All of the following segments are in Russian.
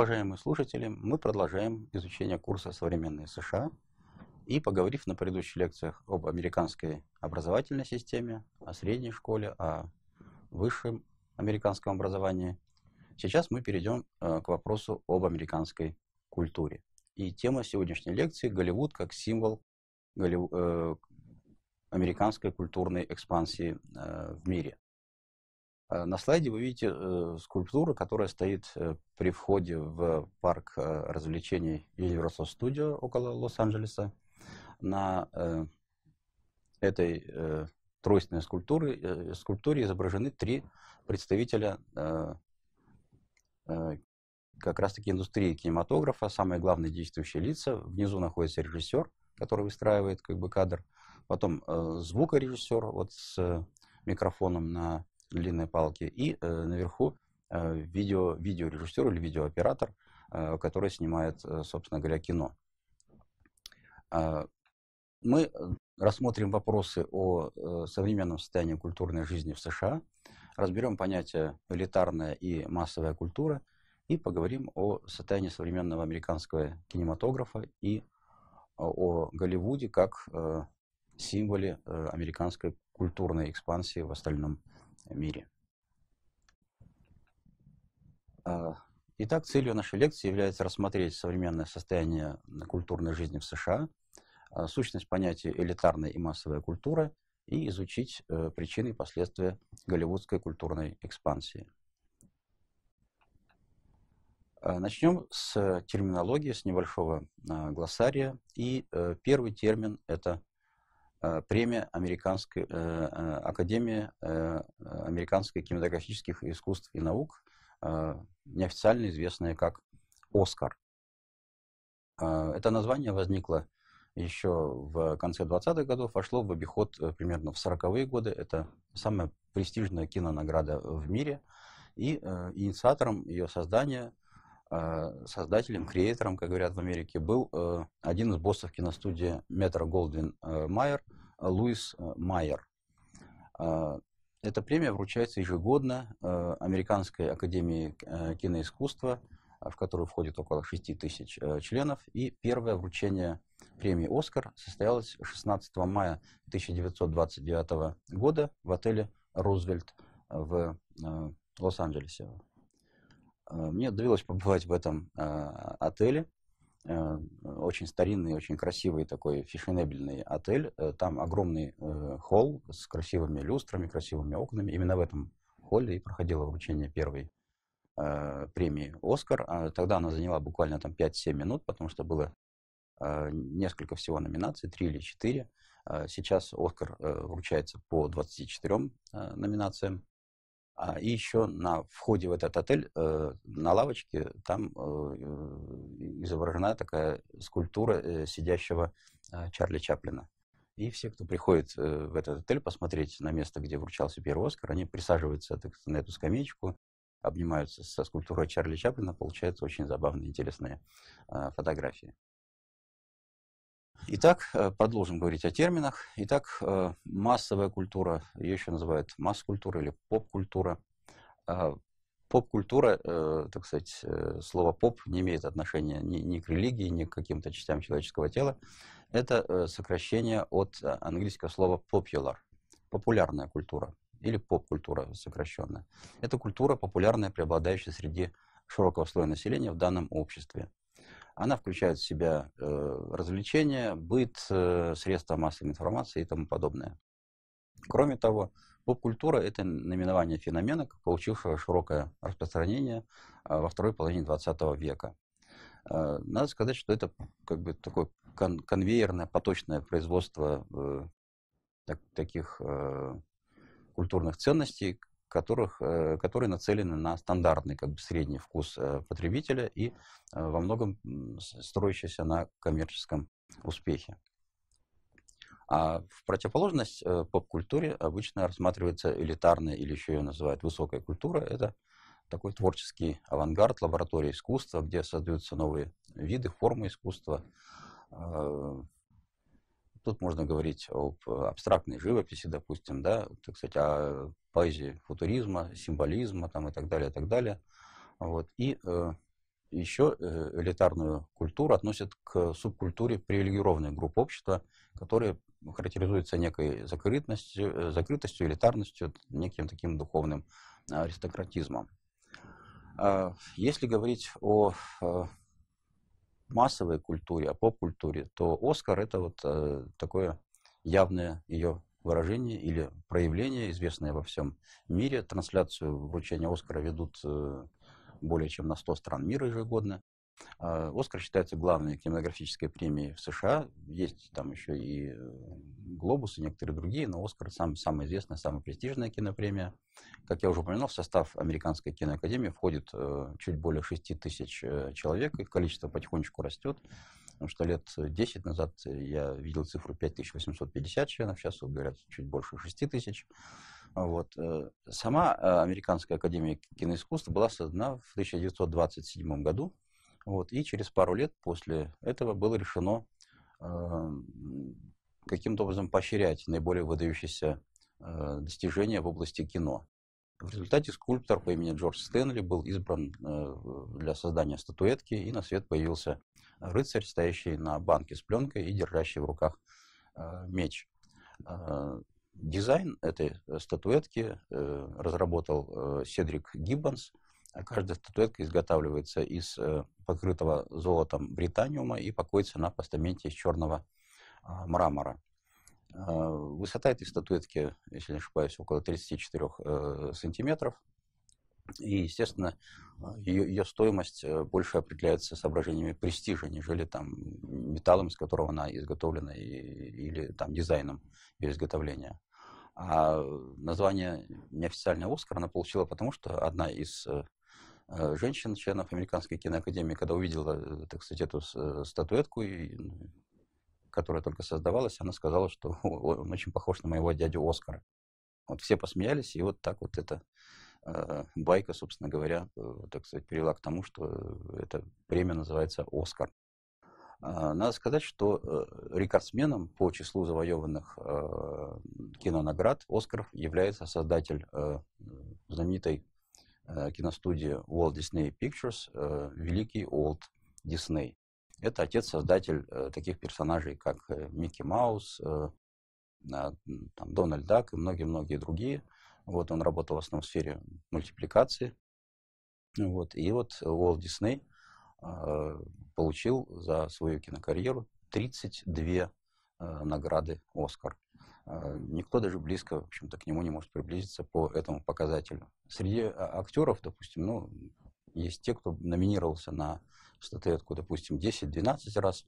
Уважаемые слушатели, мы продолжаем изучение курса «Современные США» и, поговорив на предыдущих лекциях об американской образовательной системе, о средней школе, о высшем американском образовании, сейчас мы перейдем э, к вопросу об американской культуре. И тема сегодняшней лекции – Голливуд как символ голлив... Э, американской культурной экспансии э, в мире. А, на слайде вы видите э, скульптуру, которая стоит э, при входе в парк э, развлечений Universal Studio около Лос-Анджелеса. На этой тройственной скульптуры, скульптуре изображены три представителя как раз-таки индустрии кинематографа, самые главные действующие лица. Внизу находится режиссер, который выстраивает как бы кадр, потом э, звукорежиссер вот с э, микрофоном на длинной палки, и э, наверху э, видео, видеорежиссер или видеооператор, э, который снимает, собственно говоря, кино. А, мы рассмотрим вопросы о современном состоянии культурной жизни в США, разберем понятия элитарная и массовая культура и поговорим о состоянии современного американского кинематографа и о Голливуде как символе американской культурной экспансии в остальном мире мире. А, итак, целью нашей лекции является рассмотреть современное состояние культурной жизни в США, а, сущность понятия элитарной и массовой культуры и изучить э, причины и последствия голливудской культурной экспансии. А, начнем с терминологии, с небольшого гласария. И э, первый термин – это Э, премия Американской э, э, Академии американских кинематографических искусств и наук, неофициально известная как «Оскар». Это название возникло еще в конце 20-х годов, вошло в обиход примерно в 40-е годы. Это самая престижная кинонаграда в мире. И инициатором ее создания а, создателем, креатором, как говорят в Америке, был э, один из боссов киностудии Метро Голдвин э, Майер, э, Луис Майер. А, эта премия вручается ежегодно Американской академии киноискусства, в которую входит около 6 тысяч членов. И первое вручение премии «Оскар» состоялось 16 мая 1929 года в отеле «Рузвельт» в Лос-Анджелесе, Э, мне довелось побывать в этом а, отеле. Э, очень старинный, очень красивый такой фешенебельный отель. Э, там огромный холл с красивыми люстрами, красивыми окнами. Именно в этом холле и проходило вручение первой премии «Оскар». А тогда она заняла буквально там 5-7 минут, потому что было несколько всего номинаций, 3 или 4. Сейчас «Оскар» вручается по 24 номинациям. А, и еще на входе в этот отель, э, на лавочке, там э, изображена такая скульптура э, сидящего Чарли Чаплина. И все, кто приходит в этот отель посмотреть на место, где вручался первый Оскар, они присаживаются на эту скамеечку, обнимаются со скульптурой Чарли Чаплина, получаются очень забавные, интересные э, фотографии. Итак, э, продолжим говорить о терминах. Итак, э, массовая культура, ее еще называют масс-культура или поп-культура. Э, поп-культура, так сказать, слово поп не имеет отношения ни, ни к религии, ни к каким-то частям человеческого тела. Это сокращение от английского слова popular, популярная культура или поп-культура сокращенная. Это культура популярная, преобладающая среди широкого слоя населения в данном обществе. Она включает в себя э, развлечения, быт, э, средства массовой информации и тому подобное. Кроме того, поп-культура – это наименование феномена, получившего широкое распространение э, во второй половине XX века. Э, надо сказать, что это как бы такое кон конвейерное, поточное производство э, так таких э, культурных ценностей, которых, э, которые нацелены на стандартный как бы, средний вкус э, потребителя и э, во многом строящиеся на коммерческом успехе. А в противоположность поп-культуре обычно рассматривается элитарная или еще ее называют высокая культура. Это такой творческий авангард, лаборатория искусства, где создаются новые виды, формы искусства, Тут можно говорить об абстрактной живописи, допустим, да, так сказать, о поэзии футуризма, символизма там, и так далее, и так далее. Вот. И э, еще э, элитарную культуру относят к субкультуре привилегированной группы общества, которая характеризуется некой закрытностью, э, закрытостью элитарностью, неким таким духовным э, аристократизмом. А, если говорить о массовой культуре, а поп-культуре, то Оскар это вот э, такое явное ее выражение или проявление, известное во всем мире. Трансляцию вручения Оскара ведут э, более чем на 100 стран мира ежегодно. А, Оскар считается главной кинематографической премией в США. Есть там еще и э, Глобус и некоторые другие, но Оскар сам, самая известная, самая престижная кинопремия. Как я уже упоминал, в состав Американской киноакадемии входит э, чуть более 6 тысяч э, человек, их количество потихонечку растет. Потому что лет 10 назад я видел цифру 5850 членов, сейчас вот, говорят чуть больше 6 тысяч. Вот. Э, сама э, Американская академия киноискусства была создана в 1927 году вот, и через пару лет после этого было решено э, каким-то образом поощрять наиболее выдающиеся э, достижения в области кино. В результате скульптор по имени Джордж Стэнли был избран э, для создания статуэтки, и на свет появился рыцарь, стоящий на банке с пленкой и держащий в руках э, меч. Э, дизайн этой э, статуэтки э, разработал э, Седрик Гиббонс, а каждая статуэтка изготавливается из э, покрытого золотом британиума и покоится на постаменте из черного а, мрамора. А, высота этой статуэтки, если не ошибаюсь, около 34 э, сантиметров. И, естественно, ее, ее стоимость э, больше определяется соображениями престижа, нежели там металлом, из которого она изготовлена, и, или там дизайном ее изготовления. А название неофициальный Оскар она получила потому, что одна из Э, женщин-членов Американской киноакадемии, когда увидела, э, так сказать, эту э, статуэтку, которая только создавалась, она сказала, что он очень похож на моего дядю Оскара. Вот все посмеялись, и вот так вот эта байка, собственно говоря, так сказать, привела к тому, что эта премия называется «Оскар». А, надо сказать, что рекордсменом по числу завоеванных кинонаград Оскар является создатель знаменитой Э, киностудия Walt Disney Pictures, э, великий Уолт Дисней. Это отец-создатель э, таких персонажей, как Микки Маус, а, там, Дональд Дак и многие-многие другие. Вот он работал в основном в сфере мультипликации. Вот, и вот Уолт Дисней получил за свою кинокарьеру 32 награды «Оскар». А, никто даже близко, в общем-то, к нему не может приблизиться по этому показателю. Среди э, актеров, допустим, ну, есть те, кто номинировался на статуэтку, допустим, 10-12 раз,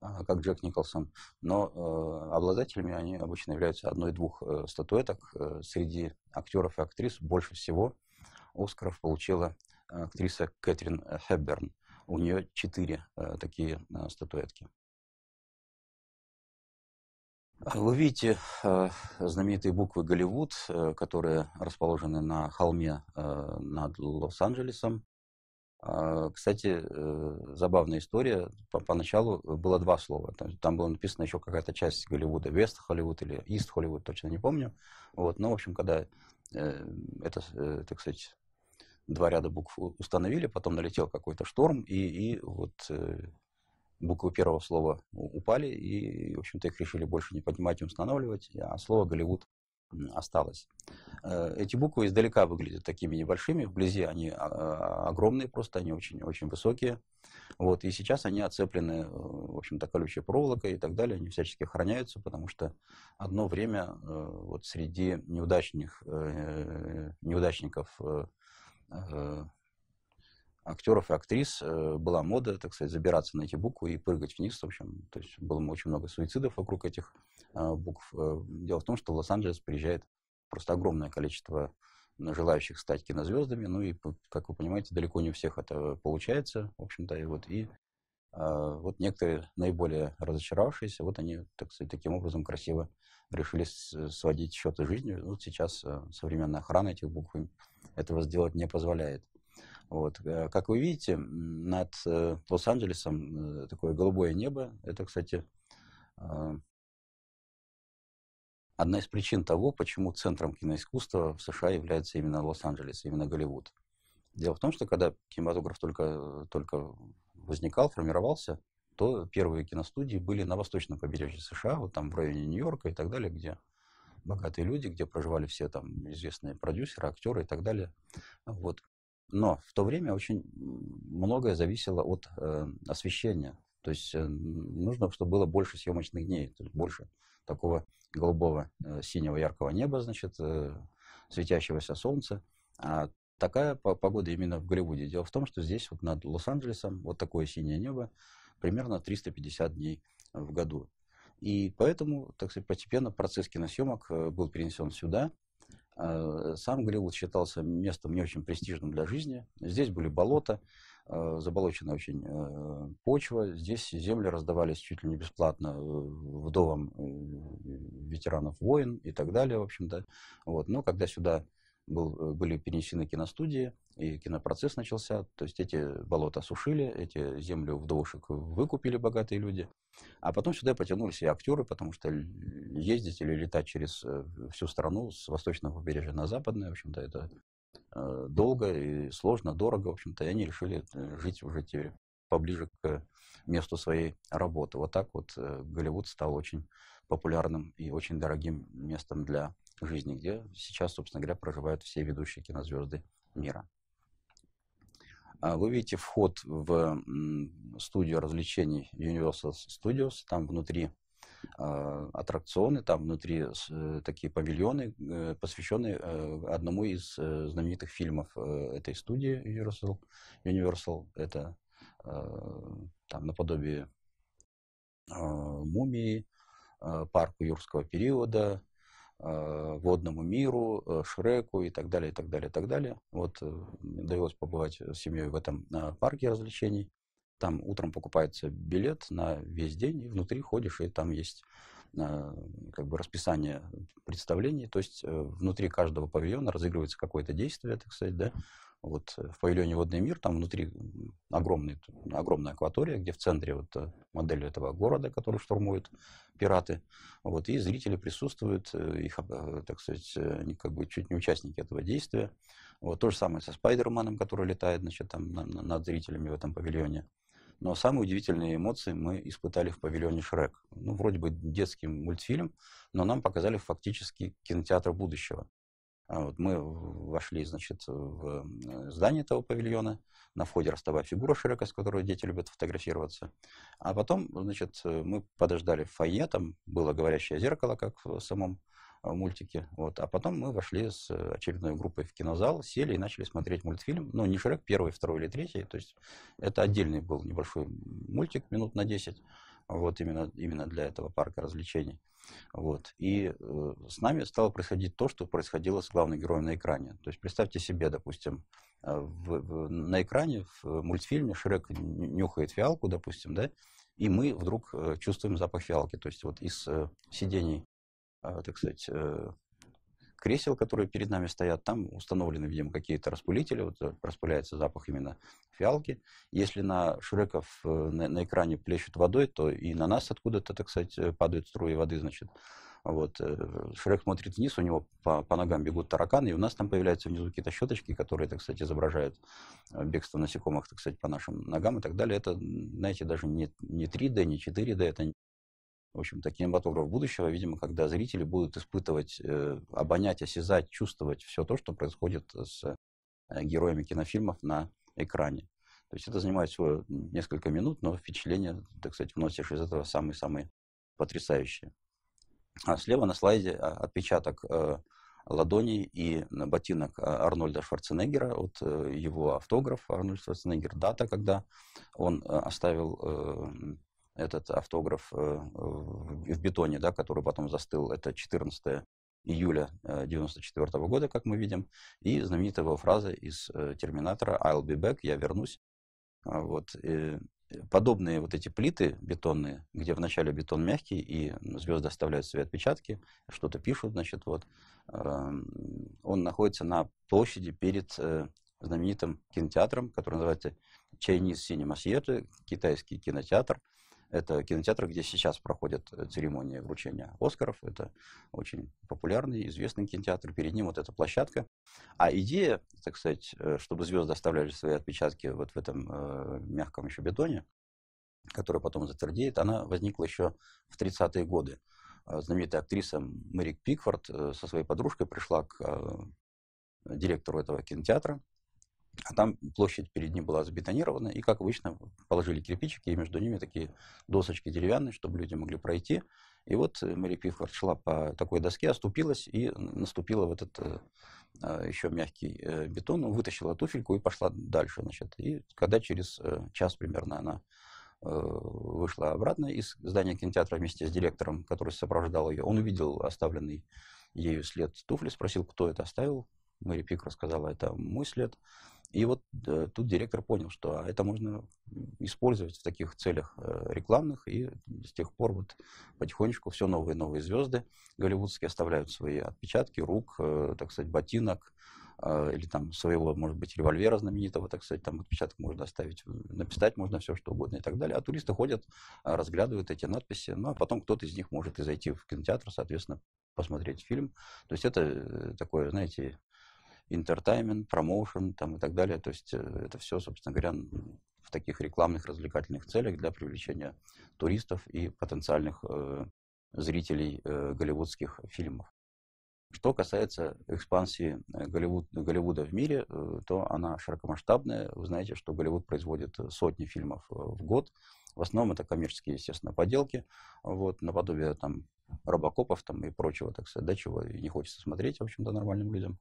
а, как Джек Николсон, но э, обладателями они обычно являются одной-двух э, статуэток. Среди актеров и актрис больше всего Оскаров получила актриса Кэтрин Хэбберн. У нее четыре такие статуэтки. Вы видите э, знаменитые буквы Голливуд, э, которые расположены на холме э, над Лос-Анджелесом. А, кстати, забавная история. Поначалу было два слова. Там, там была написана еще какая-то часть Голливуда, Вест Холливуд или Ист Холливуд, точно не помню. Вот. Но, ну, в общем, когда это, так сказать, два ряда букв установили, потом налетел какой-то шторм, и, и вот буквы первого слова упали, и, в общем-то, их решили больше не поднимать и устанавливать, а слово «Голливуд» осталось. Э, эти буквы издалека выглядят такими небольшими, вблизи они а, а, огромные просто, они очень-очень высокие. Вот, и сейчас они оцеплены, э, в общем-то, колючей проволокой и так далее, они всячески охраняются, потому что одно время э, вот среди неудачных, неудачников актеров и актрис э, была мода, так сказать, забираться на эти буквы и прыгать вниз, в общем. То есть было очень много суицидов вокруг этих а, букв. Э, дело в том, что в Лос-Анджелес приезжает просто огромное количество желающих стать кинозвездами. Ну и, как вы понимаете, далеко не у всех это получается, в общем-то. И вот, и, а, вот некоторые наиболее разочаровавшиеся, вот они, так сказать, таким образом красиво решили э, сводить счеты жизни. Вот сейчас современная охрана этих букв этого сделать не позволяет. Вот. Э, как вы видите, над э, Лос-Анджелесом э, такое голубое небо. Это, кстати, а, одна из причин того, почему центром киноискусства в США является именно Лос-Анджелес, именно Голливуд. Дело в том, что когда кинематограф только, только возникал, формировался, то первые киностудии были на восточном побережье США, вот там в районе Нью-Йорка и так далее, где богатые люди, где проживали все там известные продюсеры, актеры и так далее. Вот. Но в то время очень многое зависело от э, освещения. То есть э, нужно, чтобы было больше съемочных дней, то есть больше такого голубого, э, синего, яркого неба, значит, э, светящегося солнца. А такая погода именно в Голливуде. Дело в том, что здесь вот над Лос-Анджелесом вот такое синее небо примерно 350 дней в году. И поэтому, так сказать, постепенно процесс киносъемок э, был перенесен сюда – Э, сам Грилл считался местом не очень престижным для жизни. Здесь были болота, э, заболоченная очень э, почва. Здесь земли раздавались чуть ли не бесплатно вдовам ветеранов войн и так далее, в общем-то. Вот. Но когда сюда был, были перенесены киностудии, и кинопроцесс начался. То есть эти болота сушили, эти земли вдовушек выкупили богатые люди. А потом сюда потянулись и актеры, потому что ездить или летать через э, всю страну с восточного побережья на западное, в общем-то, это э, долго и сложно, дорого, в общем-то, и они решили э, жить уже поближе к месту своей работы. Вот так вот Голливуд стал очень популярным и очень дорогим местом для жизни, где сейчас, собственно говоря, проживают все ведущие кинозвезды мира. А вы видите вход в студию развлечений Universal Studios. Там внутри а, аттракционы, там внутри э, такие павильоны, э, посвященные э, одному из знаменитых фильмов этой студии Universal. Universal это а, там наподобие а, мумии, парку юрского периода, водному миру, Шреку и так далее, и так далее, и так далее. Вот довелось побывать с семьей в этом парке развлечений. Там утром покупается билет на весь день, и внутри ходишь, и там есть а, как бы расписание представлений, то есть э, внутри каждого павильона разыгрывается какое-то действие, так сказать, да, вот э, в павильоне «Водный мир», там внутри огромный, огромная акватория, где в центре вот э, модель этого города, который штурмуют пираты, вот, и зрители присутствуют, их, так сказать, они как бы чуть не участники этого действия. Вот то же самое со Спайдерманом, который летает, значит, там над зрителями в этом павильоне. Но самые удивительные эмоции мы испытали в павильоне «Шрек». Ну, вроде бы детский мультфильм, но нам показали фактически кинотеатр будущего. А вот мы вошли, значит, в э, здание этого павильона. На входе ростовая фигура Шрека, с которой дети любят фотографироваться. А потом, значит, э, мы подождали в фойе, там было говорящее зеркало, как в самом Э, мультики. Вот. А потом мы вошли с э, очередной группой в кинозал, сели и начали смотреть мультфильм. Ну, не Шрек, первый, второй или третий. То есть это отдельный был небольшой мультик, минут на 10. Вот именно, именно для этого парка развлечений. Вот. И э, с нами стало происходить то, что происходило с главным героем на экране. То есть представьте себе, допустим, э, в, в, на экране в мультфильме Шрек нюхает фиалку, допустим, да, и мы вдруг чувствуем запах фиалки. То есть вот из э, сидений а, так сказать, э, кресел, которые перед нами стоят, там установлены, видимо, какие-то распылители, вот э, распыляется запах именно фиалки. Если на шреков э, на, на экране плещут водой, то и на нас откуда-то, так сказать, падают струи воды, значит. Вот. Шрек смотрит вниз, у него по, по ногам бегут тараканы, и у нас там появляются внизу какие-то щеточки, которые, так сказать, изображают бегство насекомых, так сказать, по нашим ногам и так далее. Это, знаете, даже не, не 3D, не 4D, это в общем-то, кинематограф будущего, видимо, когда зрители будут испытывать, э, обонять, осязать, чувствовать все то, что происходит с э, героями кинофильмов на экране. То есть это занимает всего несколько минут, но впечатление, так сказать, вносишь из этого самые-самые потрясающие. А слева на слайде а, отпечаток э, ладони и ботинок а, Арнольда Шварценеггера, от его автограф Арнольд Шварценеггер, дата, когда он оставил этот автограф э, в бетоне, да, который потом застыл, это 14 июля 1994 э, года, как мы видим, и знаменитая его фраза из э, «Терминатора» «I'll be back», «Я вернусь». А вот. И подобные вот эти плиты бетонные, где вначале бетон мягкий, и звезды оставляют свои отпечатки, что-то пишут, значит, вот, он находится на площади перед знаменитым кинотеатром, который называется Chinese Cinema Theater, китайский кинотеатр, это кинотеатр, где сейчас проходят э, церемонии вручения Оскаров. Это очень популярный, известный кинотеатр. Перед ним вот эта площадка. А идея, так сказать, э, чтобы звезды оставляли свои отпечатки вот в этом э, мягком еще бетоне, который потом затвердеет, она возникла еще в 30-е годы. А, знаменитая актриса Мэрик Пикфорд э, со своей подружкой пришла к директору этого кинотеатра а там площадь перед ним была забетонирована, и, как обычно, положили кирпичики, и между ними такие досочки деревянные, чтобы люди могли пройти. И вот э, Мэри Пифорд шла по такой доске, оступилась и наступила в этот э, а, еще мягкий э, бетон, вытащила туфельку и пошла дальше. Значит. И когда через час примерно она вышла обратно из здания кинотеатра вместе с директором, который сопровождал ее, он увидел оставленный ею след туфли, спросил, кто это оставил. Мэри Пик рассказала, это мой след. И вот э, тут директор понял, что а, это можно использовать в таких целях э, рекламных, и с тех пор вот потихонечку все новые и новые звезды голливудские оставляют свои отпечатки рук, э, так сказать, ботинок, э, или там своего, может быть, револьвера знаменитого, так сказать, там отпечаток можно оставить, написать можно все что угодно и так далее. А туристы ходят, а, разглядывают эти надписи, ну а потом кто-то из них может и зайти в кинотеатр, соответственно, посмотреть фильм. То есть это э, такое, знаете, интертаймент, промоушен там, и так далее. То есть э, это все, собственно говоря, в таких рекламных развлекательных целях для привлечения туристов и потенциальных э, зрителей э, голливудских фильмов. Что касается экспансии э, Голливуд, Голливуда в мире, э, то она широкомасштабная. Вы знаете, что Голливуд производит сотни фильмов э, в год. В основном это коммерческие, естественно, поделки, вот, наподобие там, робокопов там, и прочего, так сказать, да, чего и не хочется смотреть, в общем-то, нормальным людям.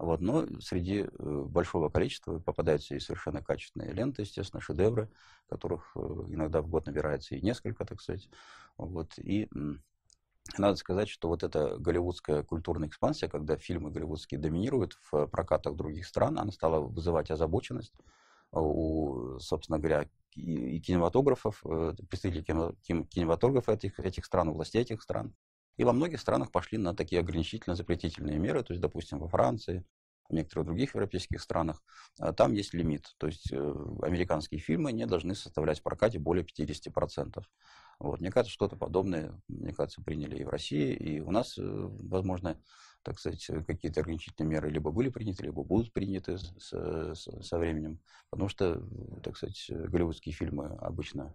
Вот, но среди э, большого количества попадаются и совершенно качественные ленты, естественно, шедевры, которых э, иногда в год набирается и несколько, так сказать. Вот, и надо сказать, что вот эта голливудская культурная экспансия, когда фильмы голливудские доминируют в прокатах других стран, она стала вызывать озабоченность у, собственно говоря, и кинематографов, э, представителей кинематографов этих, этих стран, властей этих стран. И во многих странах пошли на такие ограничительно-запретительные меры. То есть, допустим, во Франции, в некоторых других европейских странах, а, там есть лимит. То есть э, американские фильмы не должны составлять в прокате более 50%. Вот. Мне кажется, что-то подобное, мне кажется, приняли и в России, и у нас, э, возможно, так сказать, какие-то ограничительные меры либо были приняты, либо будут приняты с, со временем, потому что, так сказать, э, голливудские фильмы обычно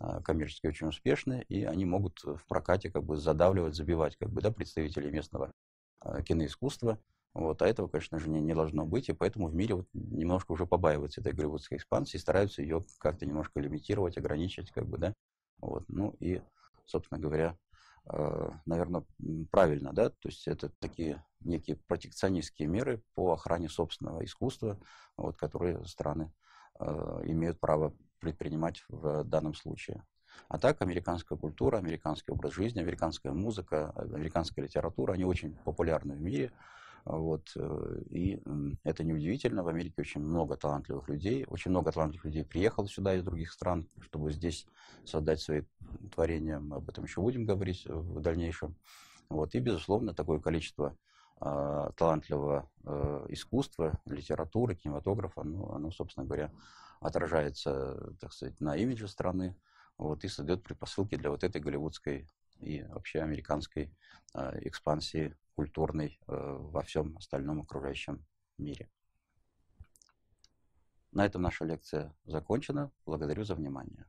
а, коммерчески очень успешны, и они могут э, в прокате как бы задавливать, забивать как бы, да, представителей местного а, киноискусства. Вот, а этого, конечно же, не, не должно быть, и поэтому в мире вот немножко уже побаиваются этой голливудской экспансии, стараются ее как-то немножко лимитировать, ограничить, как бы, да. Вот, ну и, собственно говоря, э, наверное, правильно, да, то есть это такие некие протекционистские меры по охране собственного искусства, вот, которые страны э, имеют право предпринимать в данном случае. А так, американская культура, американский образ жизни, американская музыка, американская литература, они очень популярны в мире. Вот. Э, и это неудивительно. В Америке очень много талантливых людей. Очень много талантливых людей приехало сюда из других стран, чтобы здесь создать свои творения. Мы об этом еще будем говорить в дальнейшем. Вот. И, безусловно, такое количество э, талантливого э, искусства, литературы, кинематографа, ну оно, собственно говоря, отражается, так сказать, на имидже страны, вот, и создает предпосылки для вот этой голливудской и вообще американской э, экспансии культурной э, во всем остальном окружающем мире. На этом наша лекция закончена. Благодарю за внимание.